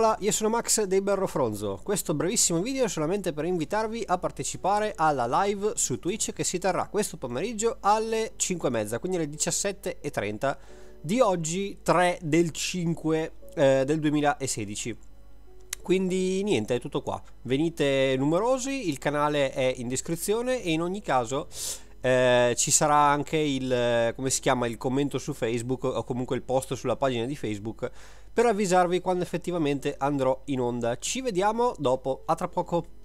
Ciao, io sono Max dei Berro Fronzo. Questo brevissimo video è solamente per invitarvi a partecipare alla live su Twitch che si terrà questo pomeriggio alle 5.30, quindi alle 17.30 di oggi 3 del 5 eh, del 2016. Quindi niente, è tutto qua. Venite numerosi, il canale è in descrizione e in ogni caso eh, ci sarà anche il, eh, chiama, il commento su Facebook o comunque il post sulla pagina di Facebook per avvisarvi quando effettivamente andrò in onda. Ci vediamo dopo, a tra poco.